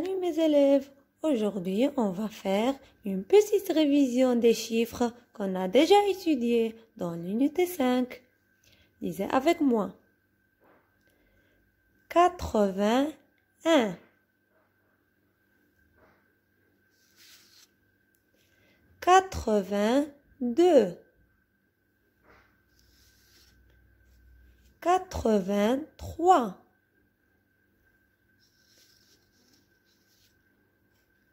Salut mes élèves Aujourd'hui, on va faire une petite révision des chiffres qu'on a déjà étudiés dans l'unité 5. Lisez avec moi. 81 82 83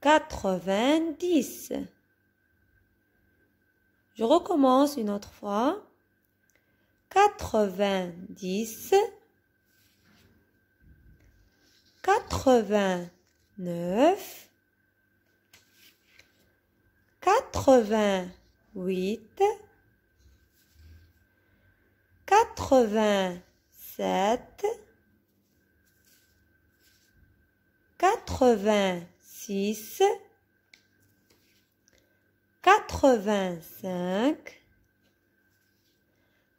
quatre-vingt-dix. Je recommence une autre fois. Quatre-vingt-dix, quatre-vingt-neuf, quatre-vingt-huit, quatre-vingt-sept, quatre-vingt quatre-vingt-cinq,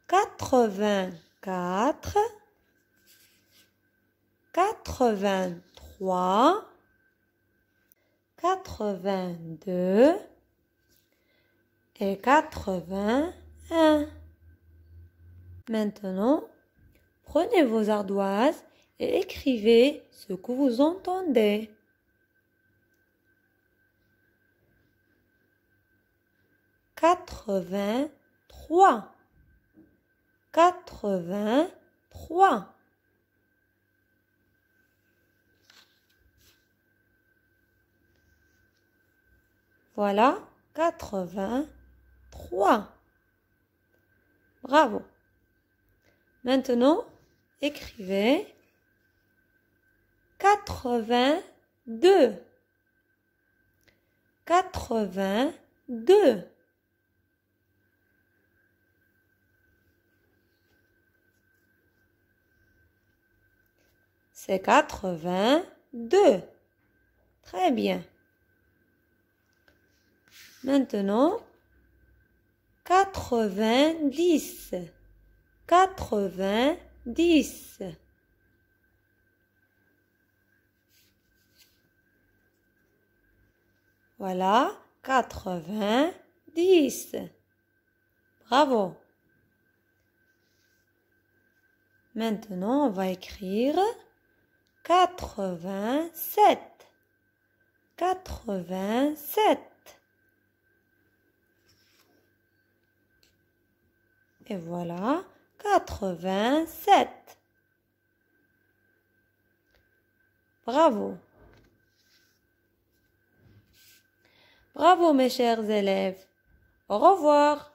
quatre-vingt-quatre, quatre-vingt-trois, quatre-vingt-deux et quatre-vingt-un. Maintenant, prenez vos ardoises et écrivez ce que vous entendez. quatre-vingt-trois, quatre-vingt-trois. Voilà, quatre-vingt-trois. Bravo. Maintenant, écrivez quatre-vingt-deux. Quatre-vingt-deux. C'est quatre-vingt-deux. Très bien. Maintenant, quatre-vingt-dix. Quatre-vingt-dix. Voilà, quatre-vingt-dix. Bravo. Maintenant, on va écrire quatre-vingt-sept, quatre-vingt-sept. Et voilà, quatre-vingt-sept. Bravo. Bravo mes chers élèves. Au revoir.